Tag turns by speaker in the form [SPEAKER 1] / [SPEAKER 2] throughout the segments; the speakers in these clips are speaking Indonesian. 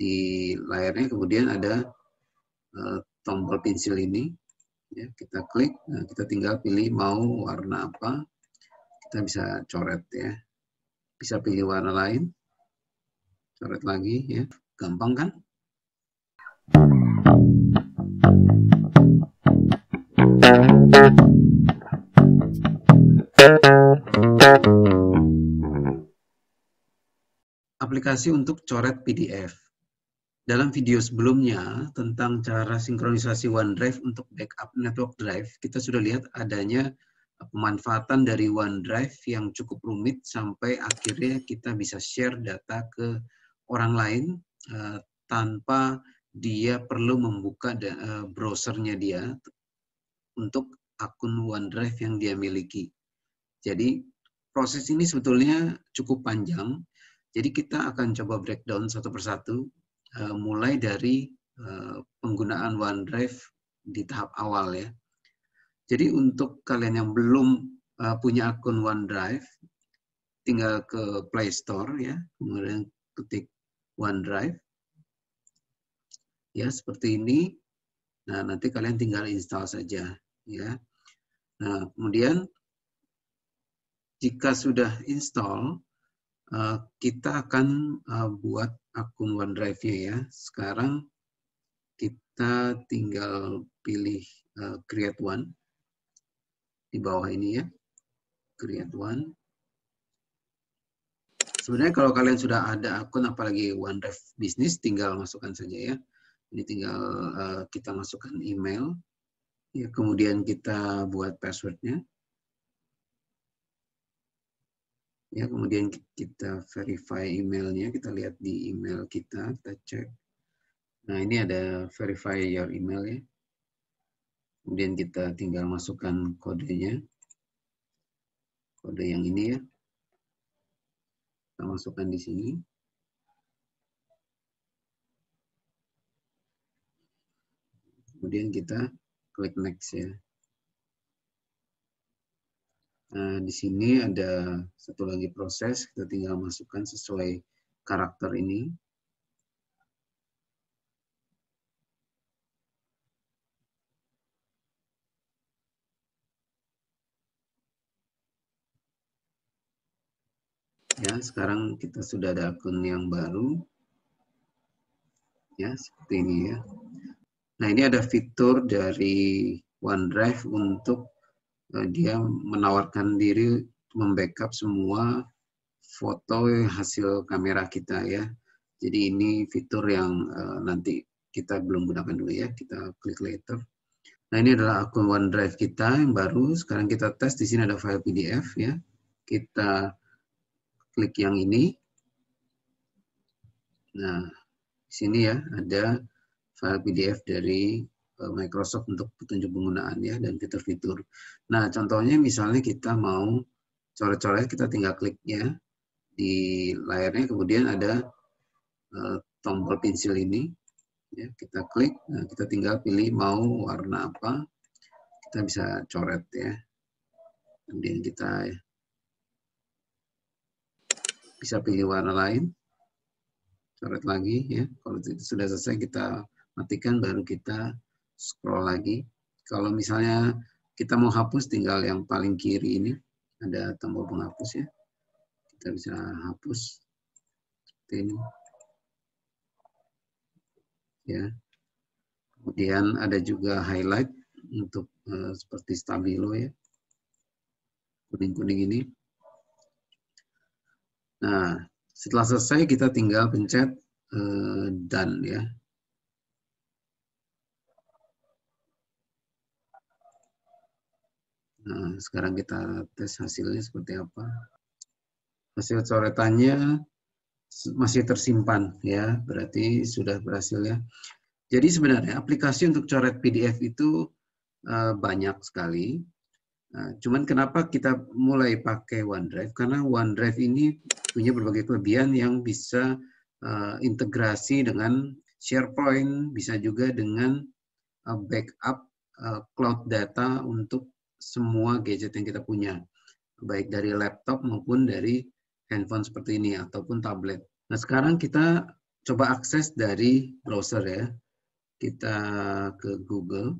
[SPEAKER 1] di layarnya kemudian ada eh, tombol pensil ini ya kita klik nah, kita tinggal pilih mau warna apa kita bisa coret ya bisa pilih warna lain coret lagi ya gampang kan aplikasi untuk coret PDF dalam video sebelumnya tentang cara sinkronisasi OneDrive untuk backup network drive, kita sudah lihat adanya pemanfaatan dari OneDrive yang cukup rumit sampai akhirnya kita bisa share data ke orang lain eh, tanpa dia perlu membuka eh, browsernya dia untuk akun OneDrive yang dia miliki. Jadi proses ini sebetulnya cukup panjang, jadi kita akan coba breakdown satu persatu Eh, mulai dari eh, penggunaan OneDrive di tahap awal ya. Jadi untuk kalian yang belum eh, punya akun OneDrive, tinggal ke Play Store ya, kemudian ketik OneDrive. Ya, seperti ini. Nah, nanti kalian tinggal install saja ya. Nah, kemudian jika sudah install, kita akan buat akun OneDrive-nya ya. Sekarang kita tinggal pilih uh, create one di bawah ini ya. Create one. Sebenarnya kalau kalian sudah ada akun apalagi OneDrive bisnis tinggal masukkan saja ya. Ini tinggal uh, kita masukkan email. Ya, kemudian kita buat passwordnya. ya kemudian kita verify emailnya kita lihat di email kita kita cek nah ini ada verify your email ya kemudian kita tinggal masukkan kodenya kode yang ini ya kita masukkan di sini kemudian kita klik next ya Nah, di sini ada satu lagi proses, kita tinggal masukkan sesuai karakter ini. Ya, sekarang kita sudah ada akun yang baru. Ya, seperti ini ya. Nah, ini ada fitur dari OneDrive untuk Nah, dia menawarkan diri membackup semua foto hasil kamera kita ya. Jadi ini fitur yang uh, nanti kita belum gunakan dulu ya, kita klik later. Nah ini adalah akun OneDrive kita yang baru. Sekarang kita tes di sini ada file PDF ya. Kita klik yang ini. Nah, di sini ya ada file PDF dari Eh, Microsoft untuk petunjuk penggunaan ya dan fitur-fitur. Nah, contohnya misalnya kita mau coret-coret, kita tinggal klik ya di layarnya, kemudian ada eh, tombol pensil ini. Ya, kita klik, nah, kita tinggal pilih mau warna apa, kita bisa coret ya. Kemudian kita bisa pilih warna lain, coret lagi ya. Kalau sudah selesai kita matikan baru kita scroll lagi. Kalau misalnya kita mau hapus, tinggal yang paling kiri ini ada tombol penghapus ya. Kita bisa hapus seperti ini. Ya. Kemudian ada juga highlight untuk uh, seperti stabilo ya. Kuning-kuning ini. Nah, setelah selesai kita tinggal pencet uh, done ya. Nah, sekarang kita tes hasilnya seperti apa. Hasil coretannya masih tersimpan ya, berarti sudah berhasil ya. Jadi sebenarnya aplikasi untuk coret PDF itu eh, banyak sekali. Nah, cuman kenapa kita mulai pakai OneDrive? Karena OneDrive ini punya berbagai kelebihan yang bisa uh, integrasi dengan SharePoint, bisa juga dengan uh, backup uh, cloud data untuk semua gadget yang kita punya, baik dari laptop maupun dari handphone seperti ini ataupun tablet. Nah, sekarang kita coba akses dari browser ya. Kita ke Google.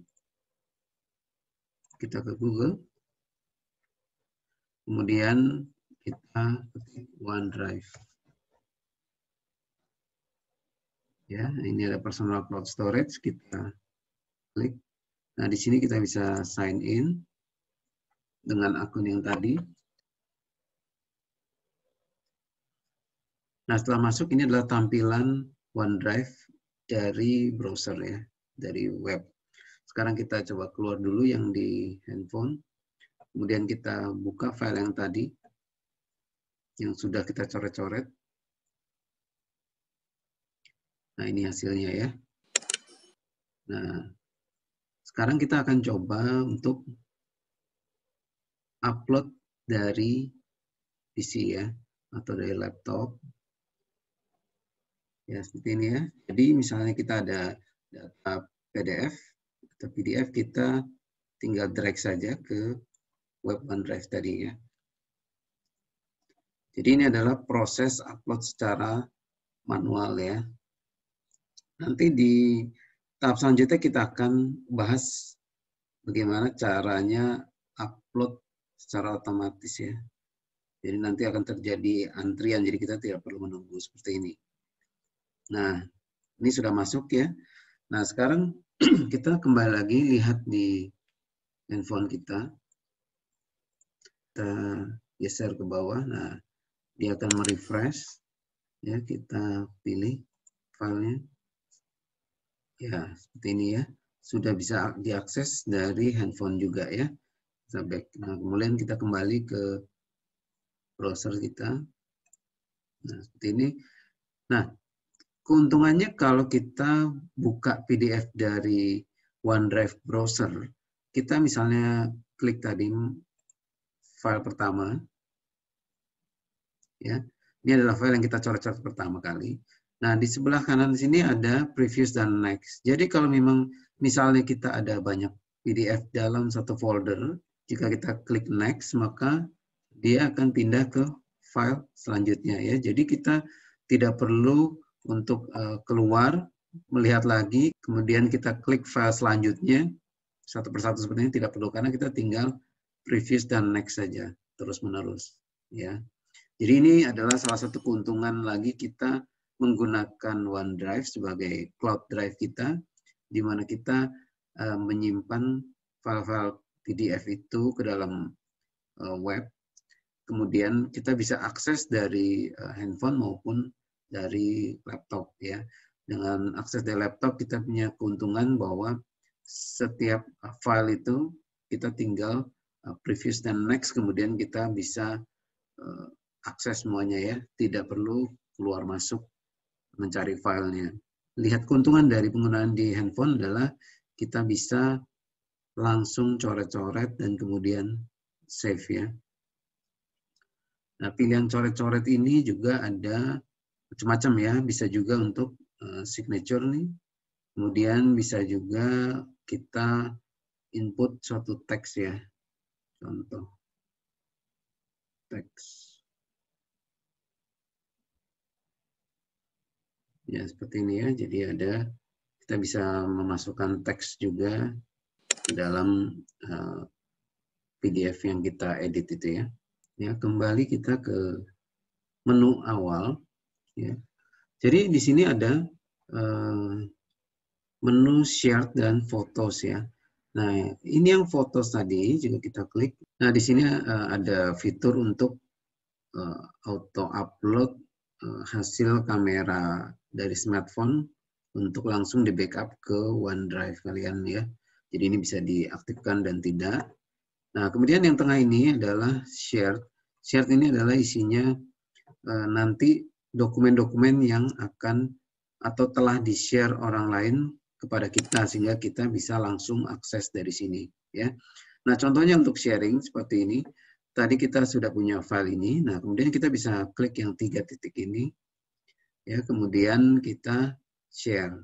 [SPEAKER 1] Kita ke Google. Kemudian kita ketik OneDrive. Ya, ini ada personal cloud storage, kita klik. Nah, di sini kita bisa sign in dengan akun yang tadi. Nah, setelah masuk ini adalah tampilan OneDrive dari browser ya, dari web. Sekarang kita coba keluar dulu yang di handphone. Kemudian kita buka file yang tadi yang sudah kita coret-coret. Nah, ini hasilnya ya. Nah, sekarang kita akan coba untuk upload dari PC ya atau dari laptop. Ya, seperti ini ya. Jadi misalnya kita ada data PDF atau PDF kita tinggal drag saja ke web OneDrive tadi ya. Jadi ini adalah proses upload secara manual ya. Nanti di tahap selanjutnya kita akan bahas bagaimana caranya upload secara otomatis ya. Jadi nanti akan terjadi antrian, jadi kita tidak perlu menunggu seperti ini. Nah, ini sudah masuk ya. Nah, sekarang kita kembali lagi lihat di handphone kita. Kita geser ke bawah. Nah, dia akan merefresh. Ya, kita pilih filenya. Ya, seperti ini ya. Sudah bisa diakses dari handphone juga ya kita back. Nah, kemudian kita kembali ke browser kita. Nah, seperti ini. Nah, keuntungannya kalau kita buka PDF dari OneDrive browser, kita misalnya klik tadi file pertama. Ya. Ini adalah file yang kita coret-coret pertama kali. Nah, di sebelah kanan sini ada previous dan next. Jadi kalau memang misalnya kita ada banyak PDF dalam satu folder, jika kita klik next, maka dia akan pindah ke file selanjutnya ya. Jadi kita tidak perlu untuk eh, keluar melihat lagi, kemudian kita klik file selanjutnya satu persatu sebenarnya tidak perlu karena kita tinggal previous dan next saja terus menerus ya. Jadi ini adalah salah satu keuntungan lagi kita menggunakan OneDrive sebagai cloud drive kita, di mana kita eh, menyimpan file-file PDF itu ke dalam eh, web. Kemudian kita bisa akses dari eh, handphone maupun dari laptop ya. Dengan akses dari laptop kita punya keuntungan bahwa setiap file itu kita tinggal eh, previous dan next kemudian kita bisa akses semuanya ya, tidak perlu keluar masuk mencari filenya. Lihat keuntungan dari penggunaan di handphone adalah kita bisa langsung coret-coret dan kemudian save ya. Nah, pilihan coret-coret ini juga ada macam-macam ya, bisa juga untuk eh, signature nih. Kemudian bisa juga kita input suatu teks ya. Contoh teks. Ya, seperti ini ya. Jadi ada kita bisa memasukkan teks juga dalam uh, eh, PDF yang kita edit itu ya. Ya, kembali kita ke menu awal ya. Jadi di sini ada uh, menu share dan photos ya. Nah, ini yang photos tadi juga kita klik. Nah, di sini uh, ada fitur untuk uh, auto upload uh, hasil kamera dari smartphone untuk langsung di backup ke OneDrive kalian ya. Jadi ini bisa diaktifkan dan tidak. Nah, kemudian yang tengah ini adalah shared. Shared ini adalah isinya e, nanti dokumen-dokumen yang akan atau telah di-share orang lain kepada kita sehingga kita bisa langsung akses dari sini ya. Nah, contohnya untuk sharing seperti ini. Tadi kita sudah punya file ini. Nah, kemudian kita bisa klik yang tiga titik ini. Ya, kemudian kita share.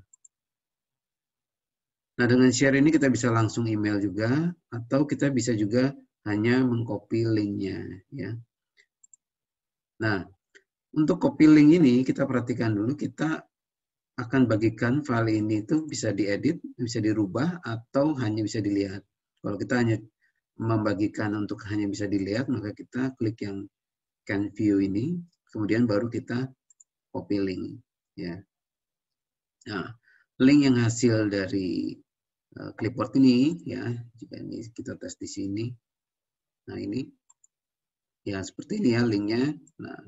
[SPEAKER 1] Nah, dengan share ini kita bisa langsung email juga, atau kita bisa juga hanya mengcopy linknya. Ya. Nah, untuk copy link ini kita perhatikan dulu, kita akan bagikan file ini itu bisa diedit, bisa dirubah, atau hanya bisa dilihat. Kalau kita hanya membagikan untuk hanya bisa dilihat, maka kita klik yang can view ini, kemudian baru kita copy link. Ya. Nah, link yang hasil dari Eh, clipboard ini ya jika ini kita tes di sini nah ini ya seperti ini ya linknya nah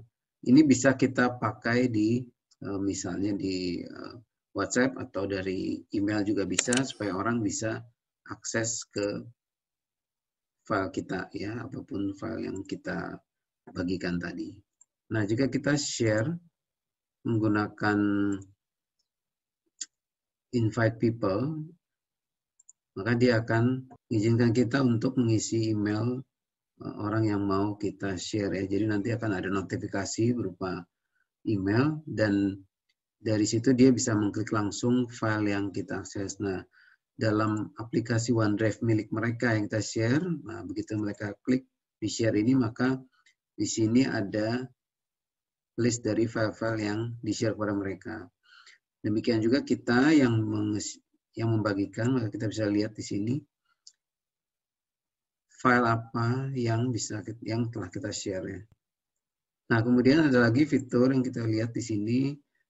[SPEAKER 1] ini bisa kita pakai di eh, misalnya di eh, WhatsApp atau dari email juga bisa supaya orang bisa akses ke file kita ya apapun file yang kita bagikan tadi nah jika kita share menggunakan invite people maka dia akan izinkan kita untuk mengisi email eh, orang yang mau kita share ya. Jadi nanti akan ada notifikasi berupa email dan dari situ dia bisa mengklik langsung file yang kita akses. Nah, dalam aplikasi OneDrive milik mereka yang kita share, nah begitu mereka klik di share ini maka di sini ada list dari file-file yang di share kepada mereka. Demikian juga kita yang yang membagikan, maka kita bisa lihat di sini file apa yang bisa yang telah kita share ya. Nah, kemudian ada lagi fitur yang kita lihat di sini.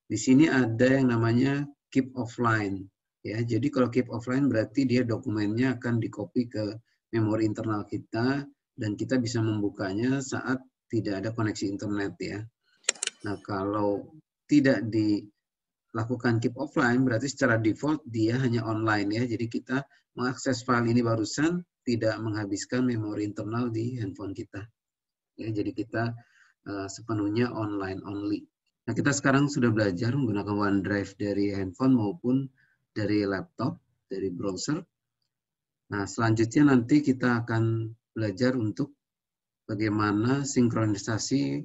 [SPEAKER 1] Di sini ada yang namanya keep offline ya. Jadi kalau keep offline berarti dia dokumennya akan dikopi ke memori internal kita dan kita bisa membukanya saat tidak ada koneksi internet ya. Nah, kalau tidak di lakukan keep offline berarti secara default dia hanya online ya. Jadi kita mengakses file ini barusan tidak menghabiskan memori internal di handphone kita. Ya, jadi kita uh, sepenuhnya online only. Nah, kita sekarang sudah belajar menggunakan OneDrive dari handphone maupun dari laptop, dari browser. Nah, selanjutnya nanti kita akan belajar untuk bagaimana sinkronisasi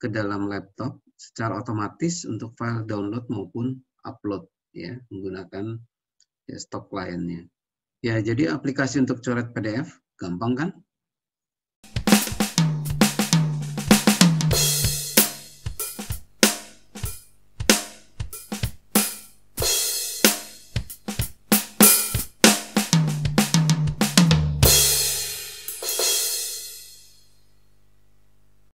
[SPEAKER 1] ke dalam laptop secara otomatis untuk file download maupun upload ya menggunakan ya, kliennya. Ya, jadi aplikasi untuk coret PDF gampang kan?